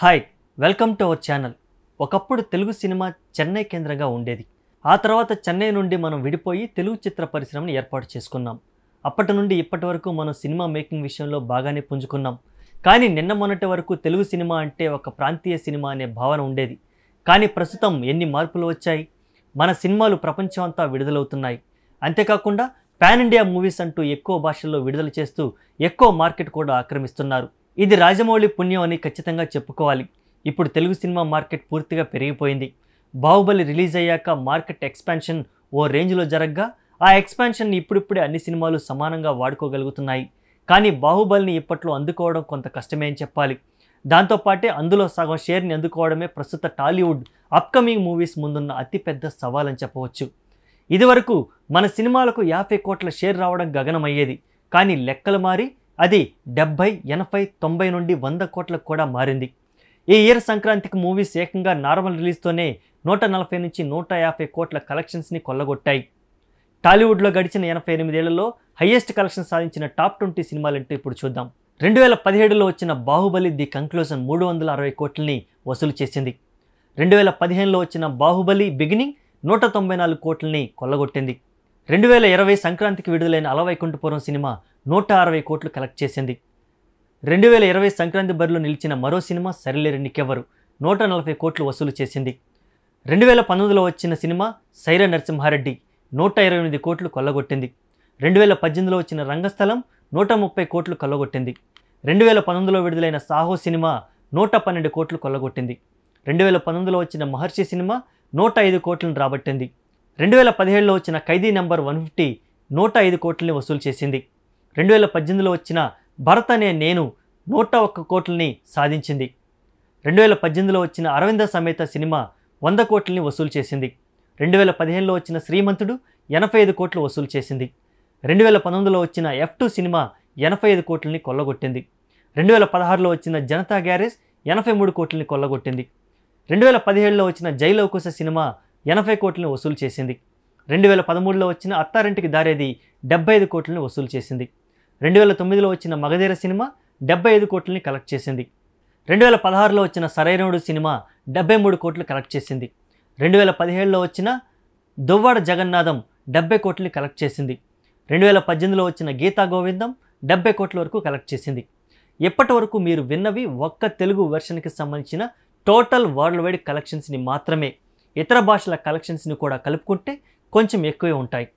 hi welcome to our channel ఒకప్పుడు Telugu cinema Chennai కేంద్రంగా ఉండేది ఆ తర్వాత చెన్నై నుండి మనం విడిపోయి తెలుగు చిత్ర పరిశ్రమను ఏర్పాటు చేసుకున్నాం అప్పటి నుండి ఇప్పటి వరకు మనం సినిమా మేకింగ్ విషయంలో బాగానే పుంజుకున్నాం కానీ నిన్న మొన్నటి వరకు తెలుగు సినిమా అంటే ఒక ప్రాంతీయ సినిమా అనే భావన ఉండేది కానీ ప్రస్తుతం ఎన్ని మార్పులు వచ్చాయి మన సినిమాలు ప్రపంచం అంతా విడుదలవుతున్నాయి అంతేకాకుండా పాన్ ఇండియా మూవీస్ అంటూ ఎక్కువ భాషల్లో విడుదల చేస్తూ ఎక్కువ మార్కెట్ కూడా ఆక్రమిస్తున్నారు ఇది రాజమౌళి పుణ్యం అని ఖచ్చితంగా చెప్పుకోవాలి ఇప్పుడు తెలుగు సినిమా మార్కెట్ పూర్తిగా పెరిగిపోయింది బాహుబలి రిలీజ్ అయ్యాక మార్కెట్ ఎక్స్పాన్షన్ ఓ రేంజ్లో జరగ్గా ఆ ఎక్స్పాన్షన్ ఇప్పుడిప్పుడే అన్ని సినిమాలు సమానంగా వాడుకోగలుగుతున్నాయి కానీ బాహుబలిని ఇప్పట్లో అందుకోవడం కొంత కష్టమే అని చెప్పాలి దాంతోపాటే అందులో సగం షేర్ని అందుకోవడమే ప్రస్తుత టాలీవుడ్ అప్కమింగ్ మూవీస్ ముందున్న అతిపెద్ద సవాల్ అని చెప్పవచ్చు ఇదివరకు మన సినిమాలకు యాభై కోట్ల షేర్ రావడం గగనమయ్యేది కానీ లెక్కలు మారి అది డెబ్బై ఎనభై తొంభై నుండి వంద కోట్లకు కూడా మారింది ఈ ఇయర్ సంక్రాంతికి మూవీస్ ఏకంగా నార్మల్ రిలీజ్తోనే నూట నలభై నుంచి నూట యాభై కోట్ల కలెక్షన్స్ని కొల్లగొట్టాయి టాలీవుడ్లో గడిచిన ఎనభై ఎనిమిదేళ్లలో హయ్యెస్ట్ కలెక్షన్ సాధించిన టాప్ ట్వంటీ సినిమాలంటూ ఇప్పుడు చూద్దాం రెండు వేల పదిహేడులో వచ్చిన బాహుబలి ది కంక్లూజన్ మూడు వందల అరవై కోట్లని వసూలు చేసింది రెండు వేల పదిహేనులో వచ్చిన బాహుబలి బిగినింగ్ నూట తొంభై నాలుగు కోట్లని కొల్లగొట్టింది రెండు వేల ఇరవై సంక్రాంతికి విడుదలైన అలవైకుంఠపురం సినిమా నూట అరవై కోట్లు కలెక్ట్ చేసింది రెండు వేల ఇరవై సంక్రాంతి బరిలో నిలిచిన మరో సినిమా సరిలేరు నీకెవ్వరు నూట నలభై కోట్లు వసూలు చేసింది రెండు వేల పంతొమ్మిదిలో వచ్చిన సినిమా సైర నరసింహారెడ్డి నూట ఇరవై ఎనిమిది కోట్లు కొల్లగొట్టింది రెండు వేల పద్దెనిమిదిలో వచ్చిన రంగస్థలం నూట ముప్పై కోట్లు కొల్లగొట్టింది రెండు వేల పంతొమ్మిదిలో విడుదలైన సాహో సినిమా నూట పన్నెండు కోట్లు కొల్లగొట్టింది రెండు వేల పంతొమ్మిదిలో వచ్చిన మహర్షి సినిమా నూట ఐదు కోట్లను రాబట్టింది రెండు వేల పదిహేడులో వచ్చిన ఖైదీ నెంబర్ వన్ ఫిఫ్టీ నూట ఐదు కోట్లని వసూలు చేసింది రెండు వేల పద్దెనిమిదిలో వచ్చిన భరత్ అనే నేను నూట ఒక్క కోట్లని సాధించింది రెండు వేల పద్దెనిమిదిలో వచ్చిన అరవింద సమేత సినిమా వంద కోట్లని వసూలు చేసింది రెండు వేల పదిహేనులో వచ్చిన శ్రీమంతుడు ఎనభై ఐదు కోట్లు వసూలు చేసింది రెండు వేల పంతొమ్మిదిలో వచ్చిన ఎఫ్ టూ సినిమా ఎనభై ఐదు కోట్లని కొల్లగొట్టింది రెండు వేల పదహారులో వచ్చిన జనతా గ్యారేజ్ ఎనభై మూడు కోట్లని కొల్లగొట్టింది రెండు వేల పదిహేడులో వచ్చిన జైలవకుశ సినిమా ఎనభై కోట్లను వసూలు చేసింది రెండు వేల పదమూడులో వచ్చిన అత్తారింటికి దారేది డెబ్బై ఐదు కోట్లను వసూలు చేసింది రెండు వేల తొమ్మిదిలో వచ్చిన మగధీర సినిమా డెబ్బై ఐదు కోట్లని కలెక్ట్ చేసింది రెండు వేల పదహారులో వచ్చిన సరైనడు సినిమా డెబ్బై మూడు కోట్లు కలెక్ట్ చేసింది రెండు వేల పదిహేడులో వచ్చిన దువ్వాడ జగన్నాథం డెబ్బై కోట్లని కలెక్ట్ చేసింది రెండు వేల పద్దెనిమిదిలో వచ్చిన గీతా గోవిందం డెబ్బై కోట్ల వరకు కలెక్ట్ చేసింది ఇప్పటి వరకు మీరు విన్నవి ఒక్క తెలుగు వెర్షన్కి సంబంధించిన టోటల్ వరల్డ్ వైడ్ కలెక్షన్స్ని మాత్రమే ఇతర భాషల కలెక్షన్స్ని కూడా కలుపుకుంటే కొంచెం ఎక్కువే ఉంటాయి